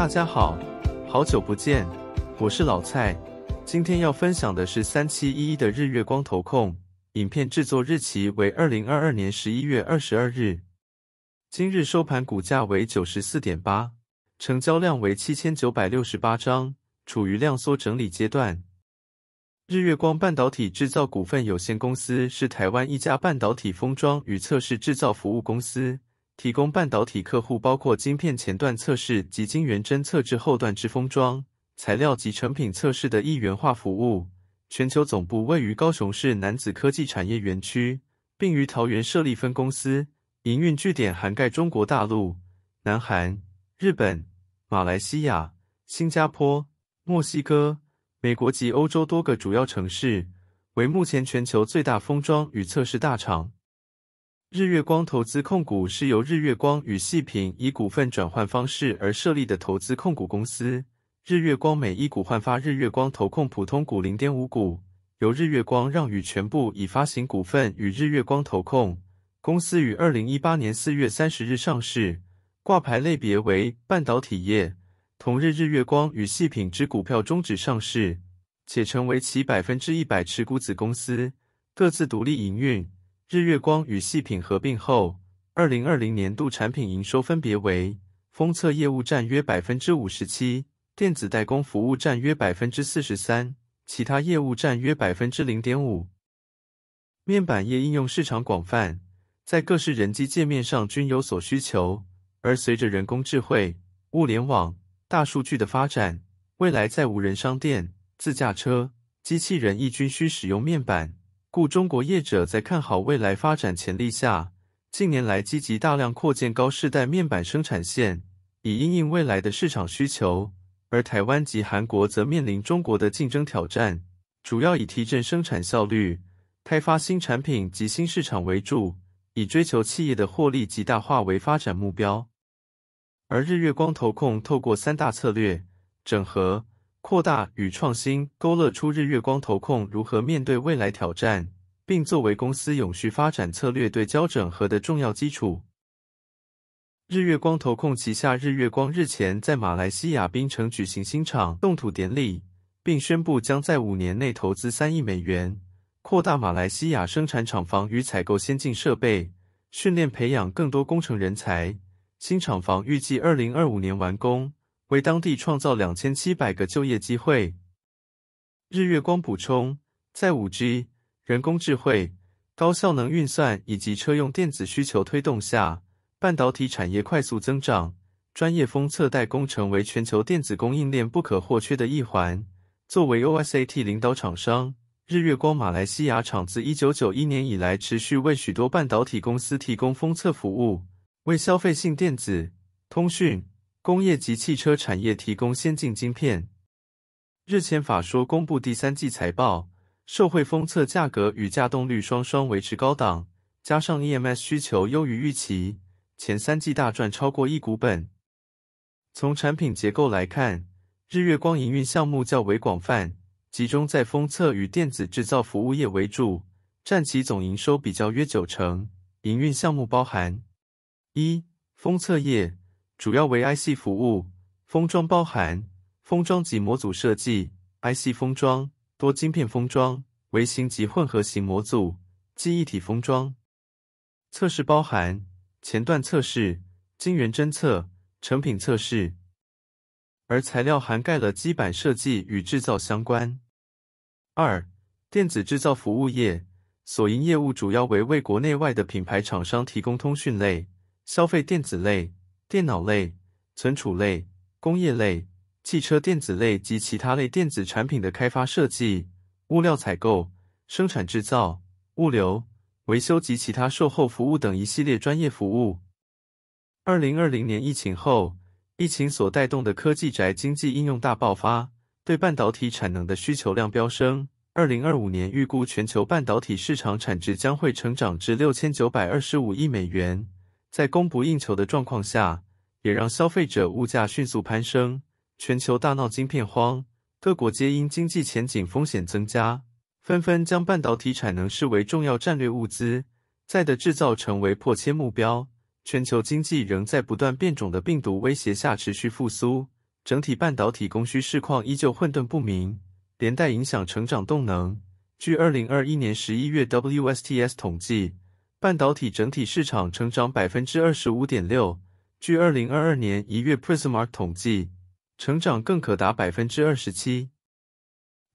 大家好，好久不见，我是老蔡。今天要分享的是三七一一的日月光投控，影片制作日期为二零二二年十一月二十二日。今日收盘股价为九十四点八，成交量为七千九百六十八张，处于量缩整理阶段。日月光半导体制造股份有限公司是台湾一家半导体封装与测试制造服务公司。提供半导体客户包括晶片前段测试及晶圆针测至后段之封装材料及成品测试的一元化服务。全球总部位于高雄市男子科技产业园区，并于桃园设立分公司。营运据点涵盖中国大陆、南韩、日本、马来西亚、新加坡、墨西哥、美国及欧洲多个主要城市，为目前全球最大封装与测试大厂。日月光投资控股是由日月光与细品以股份转换方式而设立的投资控股公司。日月光每一股换发日月光投控普通股零点五股，由日月光让与全部已发行股份与日月光投控公司于二零一八年四月三十日上市，挂牌类别为半导体业。同日，日月光与细品之股票终止上市，且成为其百分之一百持股子公司，各自独立营运。日月光与细品合并后，二零二零年度产品营收分别为：封测业务占约百分之五十七，电子代工服务占约百分之四十三，其他业务占约百分之零点五。面板业应用市场广泛，在各式人机界面上均有所需求。而随着人工智慧、物联网、大数据的发展，未来在无人商店、自驾车、机器人亦均需使用面板。故中国业者在看好未来发展潜力下，近年来积极大量扩建高世代面板生产线，以应应未来的市场需求；而台湾及韩国则面临中国的竞争挑战，主要以提振生产效率、开发新产品及新市场为主，以追求企业的获利极大化为发展目标。而日月光投控透过三大策略整合。扩大与创新勾勒出日月光投控如何面对未来挑战，并作为公司永续发展策略对焦整合的重要基础。日月光投控旗下日月光日前在马来西亚槟城举行新厂动土典礼，并宣布将在五年内投资三亿美元，扩大马来西亚生产厂房与采购先进设备，训练培养更多工程人才。新厂房预计二零二五年完工。为当地创造两千七百个就业机会。日月光补充，在五 G、人工智能、高效能运算以及车用电子需求推动下，半导体产业快速增长。专业封测代工成为全球电子供应链不可或缺的一环。作为 OSAT 领导厂商，日月光马来西亚厂自一九九一年以来，持续为许多半导体公司提供封测服务，为消费性电子、通讯。工业及汽车产业提供先进晶片。日前，法说公布第三季财报，受惠封测价格与价动率双双维持高档，加上 EMS 需求优于预期，前三季大赚超过一股本。从产品结构来看，日月光营运项目较为广泛，集中在封测与电子制造服务业为主，占其总营收比较约九成。营运项目包含一封测业。主要为 IC 服务封装，包含封装及模组设计，IC 封装、多晶片封装、微型及混合型模组记一体封装。测试包含前段测试、晶圆侦测、成品测试。而材料涵盖了基板设计与制造相关。二、电子制造服务业所营业务主要为为国内外的品牌厂商提供通讯类、消费电子类。电脑类、存储类、工业类、汽车电子类及其他类电子产品的开发设计、物料采购、生产制造、物流、维修及其他售后服务等一系列专业服务。二零二零年疫情后，疫情所带动的科技宅经济应用大爆发，对半导体产能的需求量飙升。二零二五年预估，全球半导体市场产值将会成长至六千九百二十五亿美元。在供不应求的状况下，也让消费者物价迅速攀升。全球大闹晶片荒，各国皆因经济前景风险增加，纷纷将半导体产能视为重要战略物资，在的制造成为迫切目标。全球经济仍在不断变种的病毒威胁下持续复苏，整体半导体供需市况依旧混沌不明，连带影响成长动能。据二零二一年十一月 WSTS 统计。半导体整体市场成长百分之二十五点六，据二零二二年一月 p r i s Mart 统计，成长更可达百分之二十七。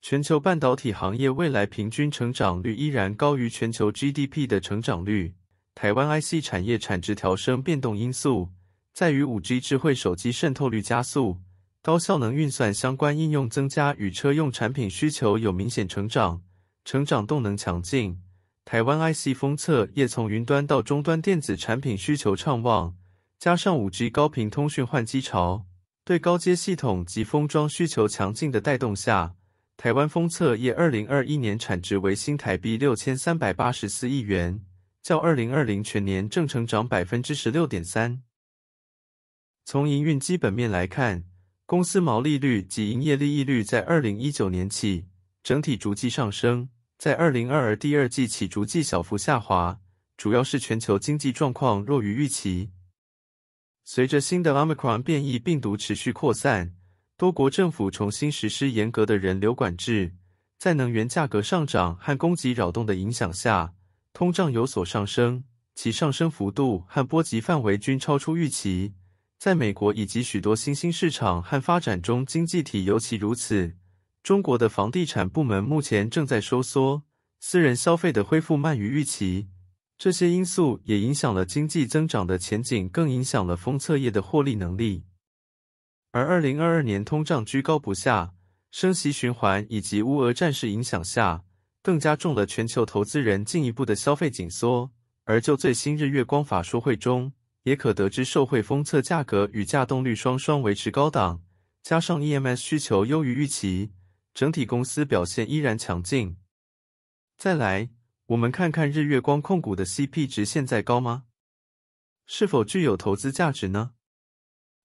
全球半导体行业未来平均成长率依然高于全球 GDP 的成长率。台湾 IC 产业产值调升变动因素，在于五 G 智慧手机渗透率加速、高效能运算相关应用增加与车用产品需求有明显成长，成长动能强劲。台湾 IC 封测业从云端到终端电子产品需求畅旺，加上 5G 高频通讯换机潮，对高阶系统及封装需求强劲的带动下，台湾封测业2021年产值为新台币6,384亿元，较2020全年正成长百分之十六点三。从营运基本面来看，公司毛利率及营业利益率在2019年起整体逐季上升。在二零二二第二季起逐季小幅下滑，主要是全球经济状况弱于预期。随着新的 Omicron 变异病毒持续扩散，多国政府重新实施严格的人流管制。在能源价格上涨和供给扰动的影响下，通胀有所上升，其上升幅度和波及范围均超出预期。在美国以及许多新兴市场和发展中经济体尤其如此。中国的房地产部门目前正在收缩，私人消费的恢复慢于预期，这些因素也影响了经济增长的前景，更影响了封测业的获利能力。而二零二二年通胀居高不下，升息循环以及乌俄战事影响下，更加重了全球投资人进一步的消费紧缩。而就最新日月光法说会中，也可得知受惠封测价格与价动率双双维持高档，加上 EMS 需求优于预期。整体公司表现依然强劲。再来，我们看看日月光控股的 CP 值现在高吗？是否具有投资价值呢？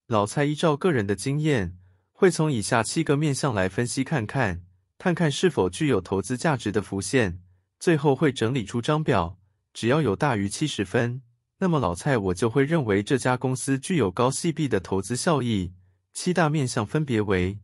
老蔡依照个人的经验，会从以下七个面向来分析看看，看看是否具有投资价值的浮现。最后会整理出张表，只要有大于七十分，那么老蔡我就会认为这家公司具有高 CP 的投资效益。七大面向分别为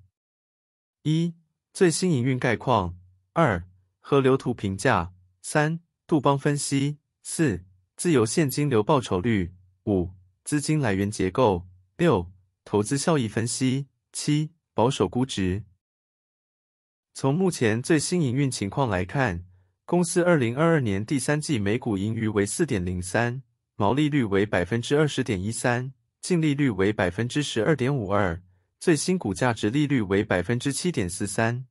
一。最新营运概况：二、河流图评价；三、杜邦分析；四、自由现金流报酬率；五、资金来源结构；六、投资效益分析；七、保守估值。从目前最新营运情况来看，公司二零二二年第三季每股盈余为四点零三，毛利率为百分之二十点一三，净利率为百分之十二点五二。最新股价值利率为百分之七点四三。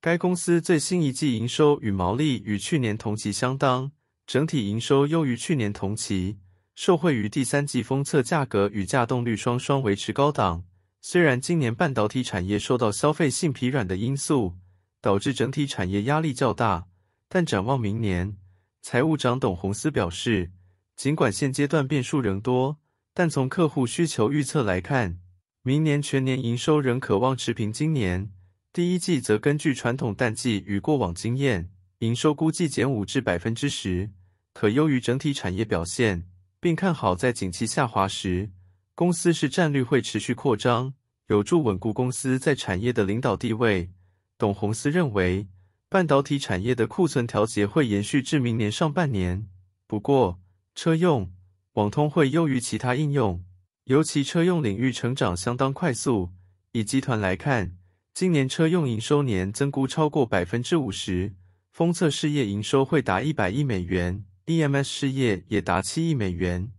该公司最新一季营收与毛利与去年同期相当，整体营收优于去年同期，受惠于第三季封测价格与价动率双双维持高档。虽然今年半导体产业受到消费性疲软的因素，导致整体产业压力较大，但展望明年，财务长董宏思表示，尽管现阶段变数仍多，但从客户需求预测来看。明年全年营收仍可望持平，今年第一季则根据传统淡季与过往经验，营收估计减五至百分之十，可优于整体产业表现，并看好在景气下滑时，公司是战略会持续扩张，有助稳固公司在产业的领导地位。董宏思认为，半导体产业的库存调节会延续至明年上半年，不过车用网通会优于其他应用。尤其车用领域成长相当快速，以集团来看，今年车用营收年增估超过百分之五十，封测事业营收会达一百亿美元，EMS 事业也达七亿美元。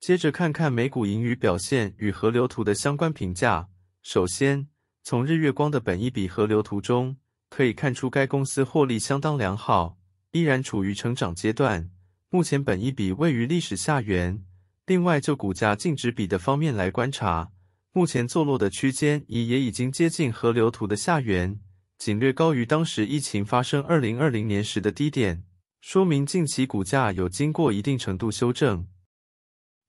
接着看看每股盈余表现与河流图的相关评价。首先，从日月光的本一笔河流图中可以看出，该公司获利相当良好，依然处于成长阶段，目前本一笔位于历史下缘。另外，就股价净值比的方面来观察，目前坐落的区间已也已经接近河流图的下缘，仅略高于当时疫情发生二零二零年时的低点，说明近期股价有经过一定程度修正。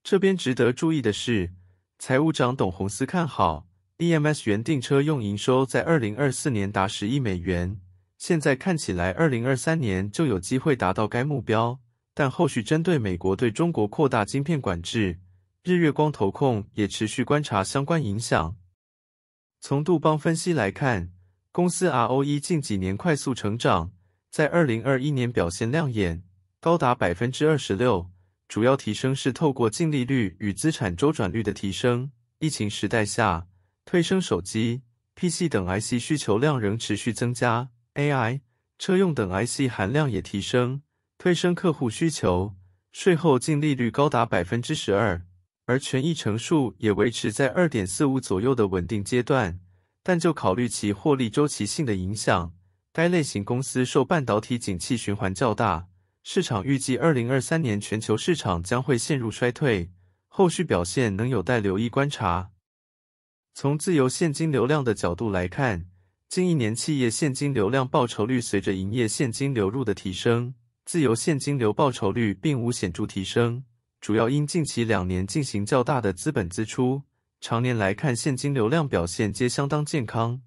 这边值得注意的是，财务长董宏思看好 EMS 原定车用营收在二零二四年达十亿美元，现在看起来二零二三年就有机会达到该目标。但后续针对美国对中国扩大晶片管制，日月光投控也持续观察相关影响。从杜邦分析来看，公司 ROE 近几年快速成长，在二零二一年表现亮眼，高达百分之二十六。主要提升是透过净利率与资产周转率的提升。疫情时代下，推升手机、PC 等 IC 需求量仍持续增加，AI、车用等 IC 含量也提升。推升客户需求，税后净利率高达百分之十二，而权益乘数也维持在二点四五左右的稳定阶段。但就考虑其获利周期性的影响，该类型公司受半导体景气循环较大。市场预计二零二三年全球市场将会陷入衰退，后续表现能有待留意观察。从自由现金流量的角度来看，近一年企业现金流量报酬率随着营业现金流入的提升。自由现金流报酬率并无显著提升，主要因近期两年进行较大的资本支出。常年来看，现金流量表现皆相当健康。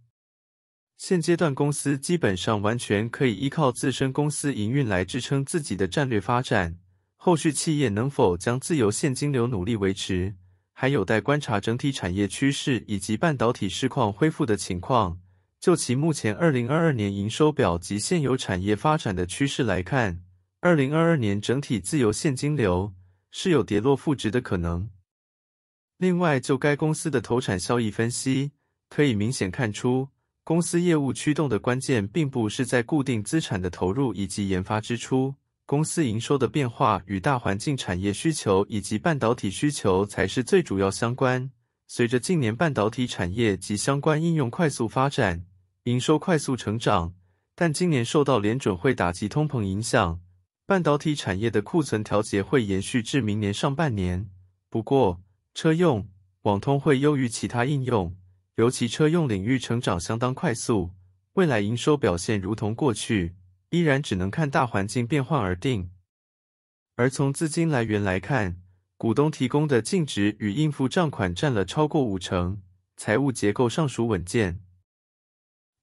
现阶段公司基本上完全可以依靠自身公司营运来支撑自己的战略发展。后续企业能否将自由现金流努力维持，还有待观察。整体产业趋势以及半导体市况恢复的情况，就其目前二零二二年营收表及现有产业发展的趋势来看。二零二二年整体自由现金流是有跌落负值的可能。另外，就该公司的投产效益分析，可以明显看出，公司业务驱动的关键并不是在固定资产的投入以及研发支出，公司营收的变化与大环境产业需求以及半导体需求才是最主要相关。随着近年半导体产业及相关应用快速发展，营收快速成长，但今年受到联准会打击通膨影响。半导体产业的库存调节会延续至明年上半年，不过车用网通会优于其他应用，尤其车用领域成长相当快速。未来营收表现如同过去，依然只能看大环境变化而定。而从资金来源来看，股东提供的净值与应付账款占了超过五成，财务结构尚属稳健。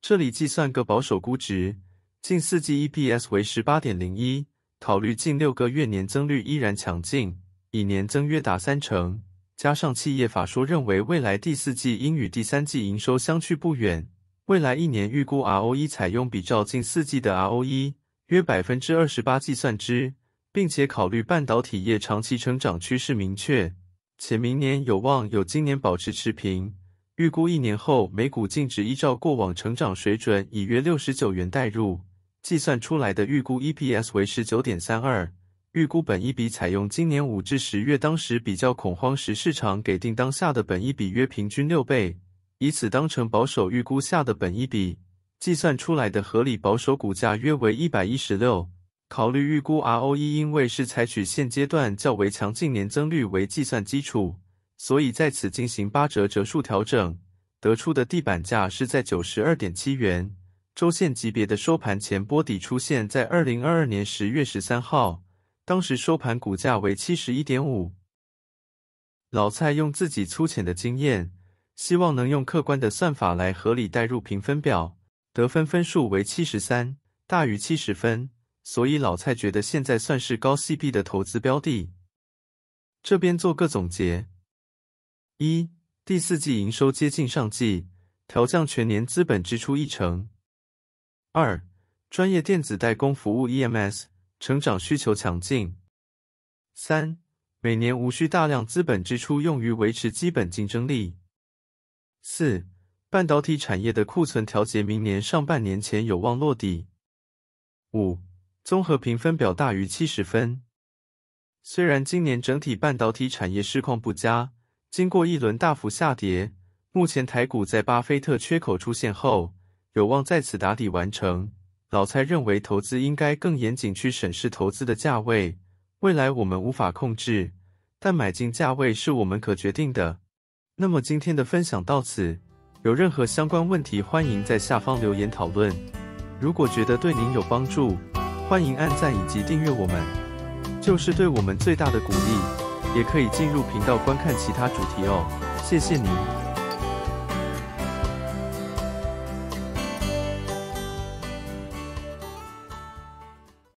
这里计算个保守估值，近四季 EPS 为十八点零一。考虑近六个月年增率依然强劲，以年增约达三成，加上企业法说认为未来第四季应与第三季营收相去不远，未来一年预估 ROE 采用比照近四季的 ROE 约百分之二十八计算之，并且考虑半导体业长期成长趋势明确，且明年有望有今年保持持平，预估一年后每股净值依照过往成长水准，以约六十九元代入。计算出来的预估 EPS 为十九点三二，预估本一笔采用今年五至十月当时比较恐慌时市场给定当下的本一比约平均六倍，以此当成保守预估下的本一比，计算出来的合理保守股价约为一百一十六。考虑预估 ROE 因为是采取现阶段较为强劲年增率为计算基础，所以在此进行八折折数调整，得出的地板价是在九十二点七元。周线级别的收盘前波底出现在二零二二年十月十三号，当时收盘股价为七十一点五。老蔡用自己粗浅的经验，希望能用客观的算法来合理代入评分表，得分分数为七十三，大于七十分，所以老蔡觉得现在算是高息币的投资标的。这边做个总结：一、第四季营收接近上季，调降全年资本支出一成。二、专业电子代工服务 （EMS） 成长需求强劲；三、每年无需大量资本支出用于维持基本竞争力；四、半导体产业的库存调节明年上半年前有望落地。五、综合评分表大于七十分。虽然今年整体半导体产业市况不佳，经过一轮大幅下跌，目前台股在巴菲特缺口出现后。有望在此打底完成。老蔡认为，投资应该更严谨去审视投资的价位。未来我们无法控制，但买进价位是我们可决定的。那么今天的分享到此，有任何相关问题，欢迎在下方留言讨论。如果觉得对您有帮助，欢迎按赞以及订阅我们，就是对我们最大的鼓励。也可以进入频道观看其他主题哦。谢谢您。